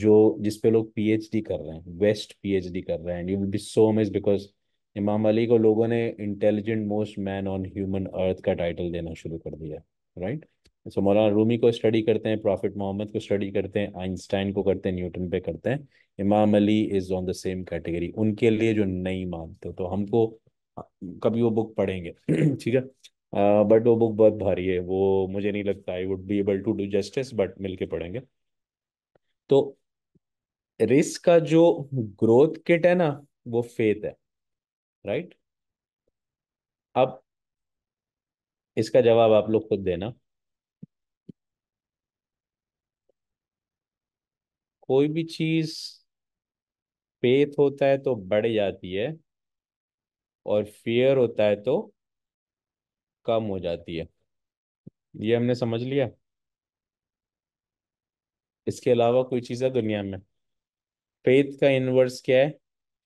जो जिस पे लोग पीएचडी कर रहे हैं वेस्ट पीएचडी कर रहे हैं and you will be so miss because Imam Ali को लोगों ने intelligent most man on human earth का टाइटल देना शुरू कर दिया राइट सो मौलाना रूमी को स्टडी करते हैं प्रॉफिट मोहम्मद को स्टडी करते हैं आइंस्टाइन को करते हैं न्यूटन पे करते हैं Imam Ali is on the same category उनके लिए जो नहीं मानते तो हमको कभी वो बुक पढ़ेंगे ठीक है बट वो बुक बहुत भारी है वो मुझे नहीं लगता I would be able to do justice but मिलके पढ़ेंगे तो रिस्क का जो ग्रोथ किट है ना वो फेथ है राइट अब इसका जवाब आप लोग खुद देना कोई भी चीज फेथ होता है तो बढ़ जाती है और फियर होता है तो कम हो जाती है ये हमने समझ लिया इसके अलावा कोई चीज़ है दुनिया में फेथ का इनवर्स क्या है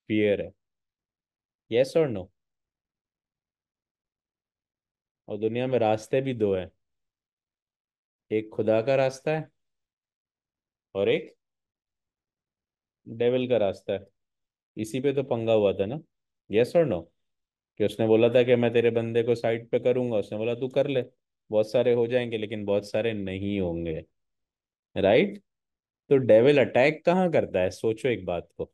फियर है यस और नो और दुनिया में रास्ते भी दो है एक खुदा का रास्ता है और एक डेविल का रास्ता है इसी पे तो पंगा हुआ था ना यस और नो कि उसने बोला था कि मैं तेरे बंदे को साइड पे करूंगा उसने बोला तू कर ले बहुत सारे हो जाएंगे लेकिन बहुत सारे नहीं होंगे राइट तो डेविल अटैक कहाँ करता है सोचो एक बात को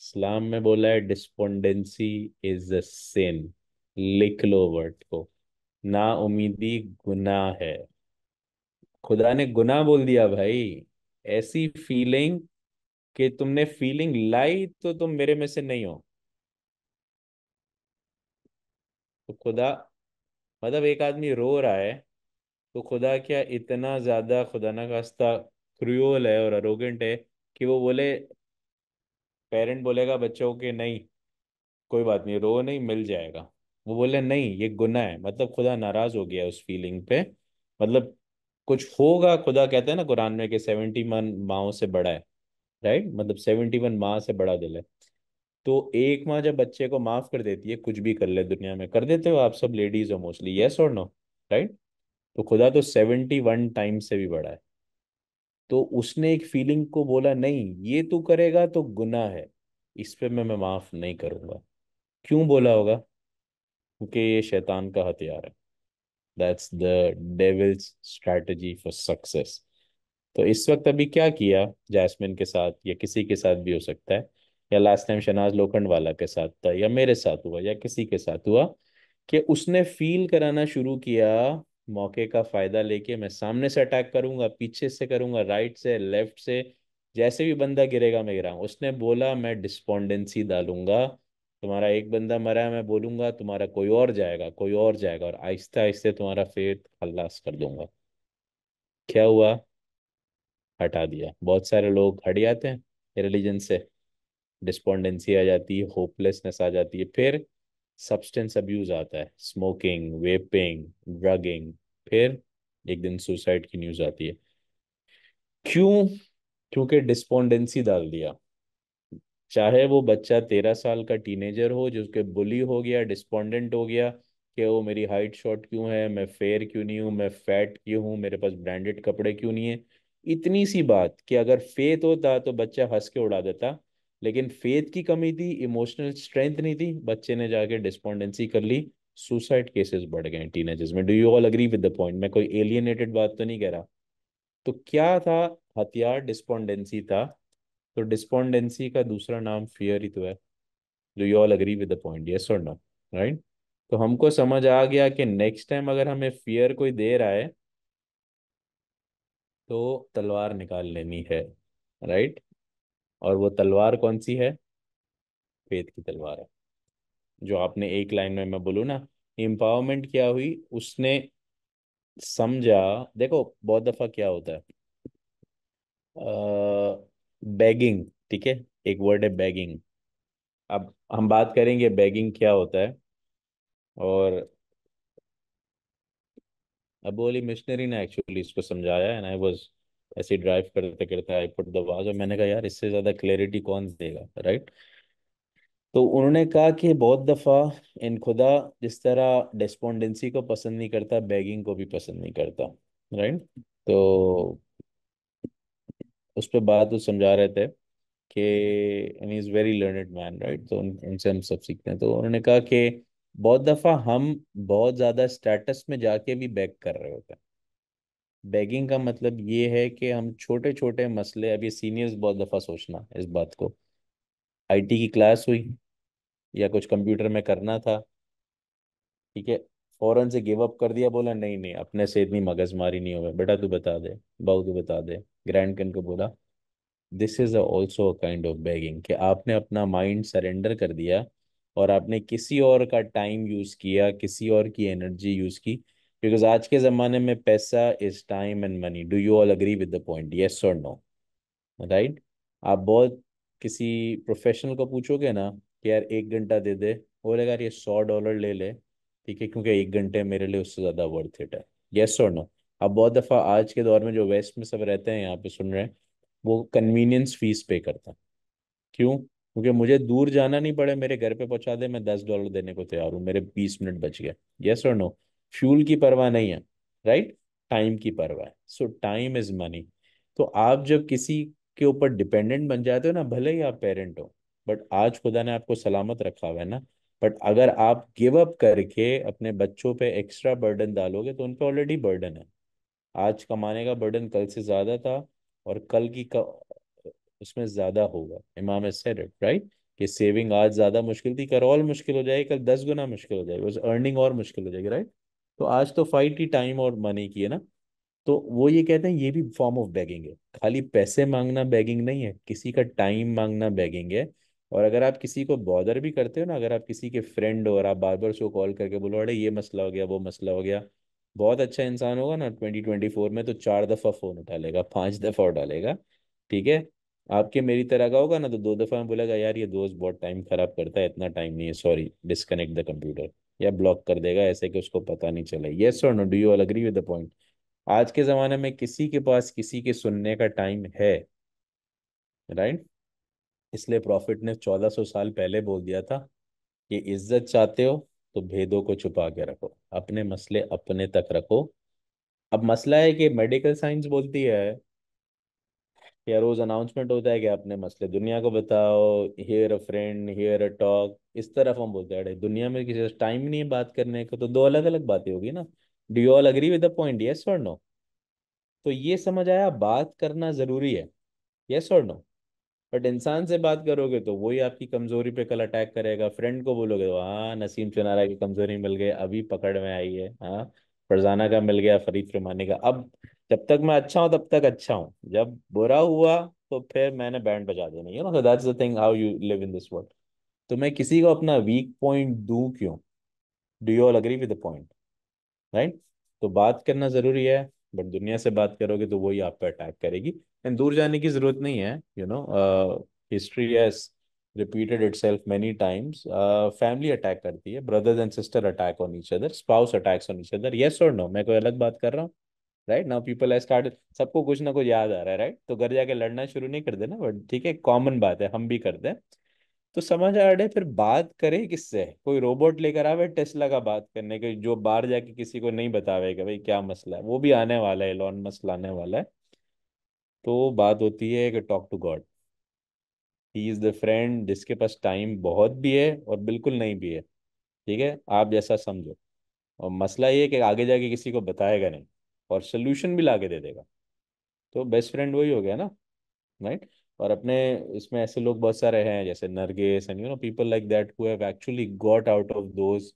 इस्लाम में बोला है डिस्पोंडेंसी इज अ सिन लिख लो वर्ड को ना उम्मीदी गुना है खुदा ने गुना बोल दिया भाई ऐसी फीलिंग कि तुमने फीलिंग लाई तो तुम मेरे में से नहीं हो तो खुदा मतलब एक आदमी रो रहा है तो खुदा क्या इतना ज़्यादा खुदा ना खास्ता क्रियोल है और अरोगेंट है कि वो बोले पेरेंट बोलेगा बच्चों के नहीं कोई बात नहीं रो नहीं मिल जाएगा वो बोले नहीं ये गुना है मतलब खुदा नाराज़ हो गया उस फीलिंग पे मतलब कुछ होगा खुदा कहते हैं ना कुरान में कि सेवेंटी वन माओ से बड़ा है राइट मतलब सेवेंटी वन माँ से बड़ा दिल है तो एक माँ जब बच्चे को माफ कर देती है कुछ भी कर ले दुनिया में कर देते हो आप सब लेडीज हो मोस्टली येस और नो राइट तो खुदा तो सेवेंटी वन टाइम से भी बड़ा है तो उसने एक फीलिंग को बोला नहीं ये तू करेगा तो गुना है इस पर मैं मैं माफ नहीं करूँगा क्यों बोला होगा क्योंकि ये शैतान का हथियार है that's the devil's strategy for success तो इस वक्त अभी क्या किया जैस्मिन के साथ या किसी के साथ भी हो सकता है या लास्ट टाइम शनाज लोखंड वाला के साथ था या मेरे साथ हुआ या किसी के साथ हुआ कि उसने फील कराना शुरू किया मौके का फायदा लेके मैं सामने से अटैक करूंगा पीछे से करूंगा राइट से लेफ्ट से जैसे भी बंदा गिरेगा मैं गिरा उसने बोला मैं डिस्पोंडेंसी डालूंगा तुम्हारा एक बंदा मरा है मैं बोलूंगा तुम्हारा कोई और जाएगा कोई और जाएगा और आहिस्ते आहिस्ते तुम्हारा फेथ खल्लास कर दूंगा क्या हुआ हटा दिया बहुत सारे लोग हट जाते हैं रिलीजन से डिस्पोंडेंसी आ जाती है होपलेसनेस आ जाती है फिर सब्सटेंस अब्यूज आता है स्मोकिंग वेपिंग ड्रगिंग फिर एक दिन सुसाइड की न्यूज आती है क्यों क्योंकि डिस्पोंडेंसी डाल दिया चाहे वो बच्चा तेरह साल का टीनेजर हो जिसके बुली हो गया डिस्पोंडेंट हो गया कि वो मेरी हाइट शॉर्ट क्यों है मैं फेयर क्यों नहीं हूँ मैं फैट क्यों हूँ मेरे पास ब्रांडेड कपड़े क्यों नहीं है इतनी सी बात कि अगर फेत होता तो बच्चा हंस के उड़ा देता लेकिन फेथ की कमी थी इमोशनल स्ट्रेंथ नहीं थी बच्चे ने जाके डिस्पोंडेंसी कर ली सुसाइड केसेस बढ़ गए टीनेजर्स में do you all agree with the point मैं कोई एलियनेटेड बात तो नहीं कह रहा तो क्या था हथियार डिस्पोंडेंसी था तो डिस्पॉन्डेंसी का दूसरा नाम फियर ही तो है do you all agree with the point yes और नो राइट तो हमको समझ आ गया कि नेक्स्ट टाइम अगर हमें फियर कोई दे रहा है तो तलवार निकाल लेनी है राइट और वो तलवार कौन सी है फेथ की तलवार है जो आपने एक लाइन में मैं बोलू ना एम्पावरमेंट क्या हुई उसने समझा देखो बहुत दफा क्या होता है बैगिंग ठीक है एक वर्ड है बैगिंग अब हम बात करेंगे बैगिंग क्या होता है और अब बोली मिशनरी ने एक्चुअली इसको समझाया एंड आई वाज ऐसे ड्राइव करते करते आई पुट द वाज और मैंने कहा यार इससे ज़्यादा क्लैरिटी कौन देगा राइट तो उन्होंने कहा कि बहुत दफ़ा इन खुदा जिस तरह डिस्पोंडेंसी को पसंद नहीं करता बैगिंग को भी पसंद नहीं करता राइट तो उस पर बात वो समझा रहे थे कि is very learned man right तो उनसे हम सब सीखते हैं तो उन्होंने कहा कि बहुत दफ़ा हम बहुत ज़्यादा स्टेटस में जाके भी बैग कर रहे होते हैं बैगिंग का मतलब ये है कि हम छोटे छोटे मसले अभी सीनियर्स बहुत दफ़ा सोचना इस बात को आईटी की क्लास हुई या कुछ कंप्यूटर में करना था ठीक है फ़ौरन से गिव अप कर दिया बोला नहीं नहीं अपने से इतनी मगजमारी नहीं होगा बेटा तू बता दे बहू तू बता दे ग्रैंड कन को बोला this is also a kind of begging कि आपने अपना माइंड सरेंडर कर दिया और आपने किसी और का टाइम यूज़ किया किसी और की एनर्जी यूज़ की बिकॉज आज के ज़माने में पैसा is time and money do you all agree with the point yes और नो राइट आप बहुत किसी प्रोफेशनल को पूछोगे ना कि यार एक घंटा दे दे बोलेगा यार ये सौ डॉलर ले ले ठीक है क्योंकि एक घंटे मेरे लिए उससे ज़्यादा वर्थ इट है येस और नो अब बहुत दफ़ा आज के दौर में जो वेस्ट में सब रहते हैं यहाँ पे सुन रहे हैं वो कन्वीनियंस फीस पे करता है क्यों क्योंकि मुझे दूर जाना नहीं पड़े मेरे घर पे पहुँचा दे मैं दस डॉलर देने को तैयार हूँ मेरे बीस मिनट बच गए येस और नो फ्यूल की परवाह नहीं है राइट टाइम की परवाह है सो टाइम इज मनी तो आप जब किसी के ऊपर डिपेंडेंट बन जाते हो ना भले ही आप पेरेंट हो बट आज खुदा ने आपको सलामत रखा हुआ है ना बट अगर आप गिव अप करके अपने बच्चों पे एक्स्ट्रा बर्डन डालोगे तो उन पर ऑलरेडी बर्डन है आज कमाने का बर्डन कल से ज़्यादा था और कल की का उसमें ज़्यादा होगा इमाम राइट कि सेविंग आज ज़्यादा मुश्किल थी कल और मुश्किल हो जाएगी कल दस गुना मुश्किल हो जाएगी उस अर्निंग और मुश्किल हो जाएगी राइट तो आज तो फाइट ही टाइम और मनी की है ना तो वो ये कहते हैं ये भी फॉर्म ऑफ बैगिंग है खाली पैसे मांगना बैगिंग नहीं है किसी का टाइम मांगना बैगिंग है और अगर आप किसी को बॉदर भी करते हो ना अगर आप किसी के फ्रेंड हो और आप बार बार उसको कॉल करके बोलो अरे ये मसला हो गया वो मसला हो गया बहुत अच्छा इंसान होगा ना ट्वेंटी ट्वेंटी फोर में तो चार दफ़ा फ़ोन उठालेगा पाँच दफ़ा उठालेगा ठीक है आपके मेरी तरह का होगा ना तो दो दफ़ा में बोलेगा यार ये दोस्त बहुत टाइम ख़राब करता है इतना टाइम नहीं है सॉरी डिसकनेक्ट द कंप्यूटर या ब्लॉक कर देगा ऐसे कि उसको पता नहीं चले येस और no do you all agree with the point आज के ज़माने में किसी के पास किसी के सुनने का टाइम है राइट right? इसलिए प्रॉफिट ने 1400 साल पहले बोल दिया था कि इज्जत चाहते हो तो भेदों को छुपा के रखो अपने मसले अपने तक रखो अब मसला है कि मेडिकल साइंस बोलती है या रोज अनाउंसमेंट होता है कि अपने मसले दुनिया को बताओ hear a friend hear a talk इस तरफ हम बोलते हैं दुनिया में किसी टाइम नहीं है बात करने को तो दो अलग अलग बातें होगी ना do all agree with the point yes और नो तो ये समझ आया बात करना जरूरी है यस और नो बट इंसान से बात करोगे तो वही आपकी कमजोरी पे कल अटैक करेगा फ्रेंड को बोलोगे तो हाँ नसीम चुनारा की कमजोरी मिल गई अभी पकड़ में आई है हाँ फरजाना का मिल गया फरीद फरमाने का अब जब तक मैं अच्छा हूँ तब तक अच्छा हूं जब बुरा हुआ तो फिर मैंने बैंड बजा देना you know so that's the thing how you live in this world तो मैं किसी को अपना वीक पॉइंट दूं क्यों do you all agree with point right तो बात करना जरूरी है बट दुनिया से बात करोगे तो वही आप पे अटैक करेगी एंड दूर जाने की जरूरत नहीं है you know history has repeated it self many times family attack करती है brothers and sister attack on each other spouse attacks on each other yes और नो मैं कोई अलग बात कर रहा हूँ right now people I start सबको कुछ ना कुछ याद आ रहा है राइट तो घर जाके लड़ना शुरू नहीं कर देना बट ठीक है कॉमन बात है हम भी करते हैं तो समझ आ रहे फिर बात करे किससे कोई रोबोट लेकर आवे टेस्ला का बात करने के जो बाहर जाके किसी को नहीं बतावेगा भाई क्या मसला है वो भी आने वाला है लॉन मस्क आने वाला है तो बात होती है कि talk to God he is the friend जिसके पास टाइम बहुत भी है और बिल्कुल नहीं भी है ठीक है आप जैसा समझो और मसला ये है कि आगे जाके किसी को बताएगा नहीं और सोल्यूशन भी ला के दे देगा तो बेस्ट फ्रेंड वही हो गया ना राइट और अपने इसमें ऐसे लोग बहुत सारे हैं जैसे Nargis and you know people like that who have actually got out of those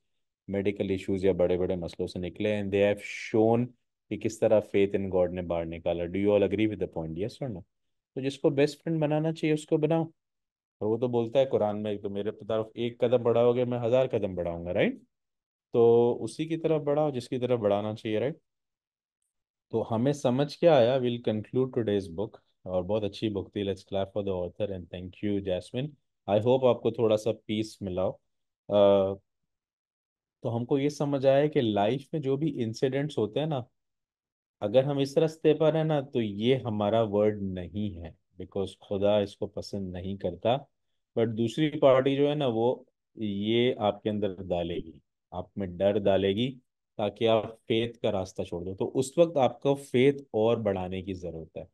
medical issues या बड़े बड़े मसलों से निकले एंड दे हैव शोन कि किस तरह फेथ इन गॉड ने बाहर निकाला do you all agree with the point yes और नो तो जिसको बेस्ट फ्रेंड बनाना चाहिए उसको बनाओ और वो तो बोलता है कुरान में तो मेरे तरफ एक कदम बढ़ाओगे मैं हज़ार कदम बढ़ाऊंगा राइट तो उसी की तरफ बढ़ाओ जिसकी तरफ बढ़ाना चाहिए राइट तो हमें समझ क्या आया विल कंक्लूड डेज बुक और बहुत अच्छी बुक थी let's clap for the author and thank you Jasmine I hope आपको थोड़ा सा पीस मिलाओ uh, तो हमको ये समझ आया कि लाइफ में जो भी इंसिडेंट्स होते हैं ना अगर हम इस रास्ते पर हैं ना तो ये हमारा वर्ड नहीं है बिकॉज खुदा इसको पसंद नहीं करता बट दूसरी पार्टी जो है ना वो ये आपके अंदर डालेगी आप में डर डालेगी ताकि आप फेथ का रास्ता छोड़ दो तो उस वक्त आपको फेथ और बढ़ाने की जरूरत है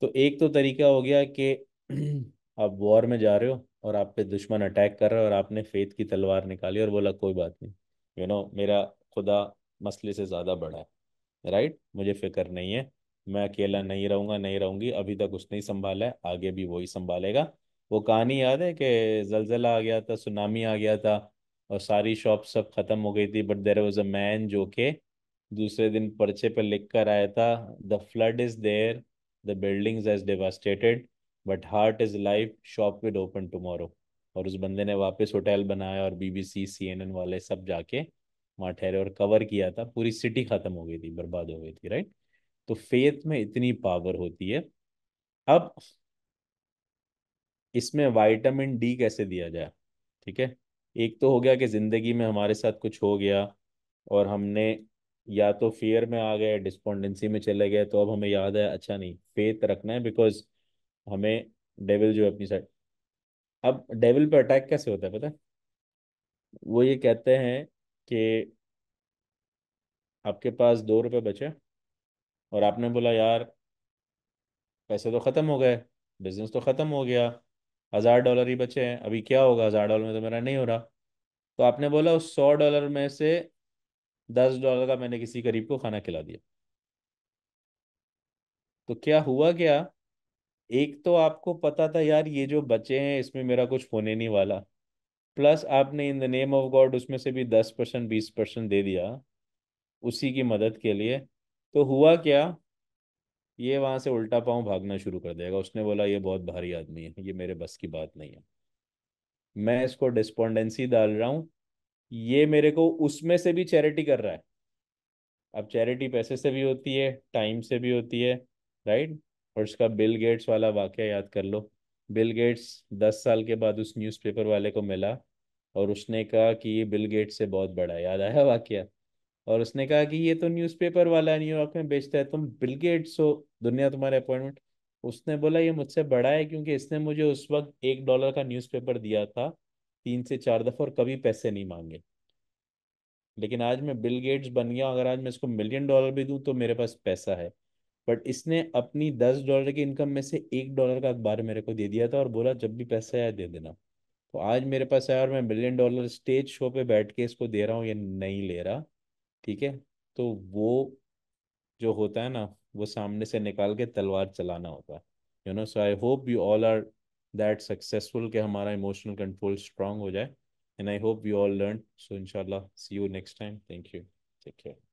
तो एक तो तरीका हो गया कि आप वॉर में जा रहे हो और आप पे दुश्मन अटैक कर रहे हो और आपने फेथ की तलवार निकाली और बोला कोई बात नहीं यू you नो know, मेरा खुदा मसले से ज़्यादा बड़ा है राइट मुझे फिक्र नहीं है मैं अकेला नहीं रहूंगा नहीं रहूँगी अभी तक उसने ही संभाला है आगे भी वही संभालेगा वो कहानी याद है कि जलजला आ गया था सुनामी आ गया था और सारी शॉप सब खत्म हो गई थी but there was a man जो के दूसरे दिन पर्चे पर लिख कर आया था the flood is there the buildings as devastated but heart is life shop will open tomorrow और उस बंदे ने वापस होटल बनाया और बीबीसी सीएनएन वाले सब जाके वहाँ ठहरे और कवर किया था पूरी सिटी खत्म हो गई थी बर्बाद हो गई थी राइट तो फेथ में इतनी पावर होती है अब इसमें वाइटामिन डी कैसे दिया जाए ठीक है एक तो हो गया कि ज़िंदगी में हमारे साथ कुछ हो गया और हमने या तो फियर में आ गए डिस्पोंडेंसी में चले गए तो अब हमें याद है अच्छा नहीं फेथ रखना है बिकॉज हमें डेविल जो है अपनी साइड अब डेविल पर अटैक कैसे होता है पता वो ये कहते हैं कि आपके पास दो रुपये बचे और आपने बोला यार पैसे तो ख़त्म हो गए बिजनेस तो ख़त्म हो गया हज़ार डॉलर ही बचे हैं अभी क्या होगा हज़ार डॉलर में तो मेरा नहीं हो रहा तो आपने बोला उस सौ डॉलर में से दस डॉलर का मैंने किसी गरीब को खाना खिला दिया तो क्या हुआ क्या एक तो आपको पता था यार ये जो बचे हैं इसमें मेरा कुछ होने नहीं वाला प्लस आपने in the name of God उसमें से भी दस परसेंट बीस परसेंट दे दिया उसी की मदद के लिए तो हुआ क्या ये वहाँ से उल्टा पाँव भागना शुरू कर देगा उसने बोला ये बहुत भारी आदमी है ये मेरे बस की बात नहीं है मैं इसको डिस्पोंडेंसी डाल रहा हूँ ये मेरे को उसमें से भी चैरिटी कर रहा है अब चैरिटी पैसे से भी होती है टाइम से भी होती है राइट और उसका बिल गेट्स वाला वाक्य याद कर लो बिल गेट्स दस साल के बाद उस न्यूज़पेपर वाले को मिला और उसने कहा कि ये बिल गेट्स से बहुत बड़ा याद आया वाक्य और उसने कहा कि ये तो न्यूज़पेपर वाला न्यूयॉर्क में बेचता है तुम बिल गेट्स हो दुनिया तुम्हारे अपॉइंटमेंट उसने बोला ये मुझसे बड़ा है क्योंकि इसने मुझे उस वक्त एक डॉलर का न्यूज़पेपर दिया था तीन से चार दफ़ा और कभी पैसे नहीं मांगे लेकिन आज मैं बिल गेट्स बन गया अगर आज मैं इसको मिलियन डॉलर भी दूँ तो मेरे पास पैसा है बट इसने अपनी दस डॉलर की इनकम में से एक डॉलर का अखबार मेरे को दे दिया था और बोला जब भी पैसा आया दे देना तो आज मेरे पास आया और मैं मिलियन डॉलर स्टेज शो पे बैठ के इसको दे रहा हूँ ये नहीं ले रहा ठीक है तो वो जो होता है ना वो सामने से निकाल के तलवार चलाना होता है you know so I hope you all are that successful के हमारा इमोशनल कंट्रोल स्ट्रांग हो जाए and I hope you all learn so इनशाला see you next time thank you take care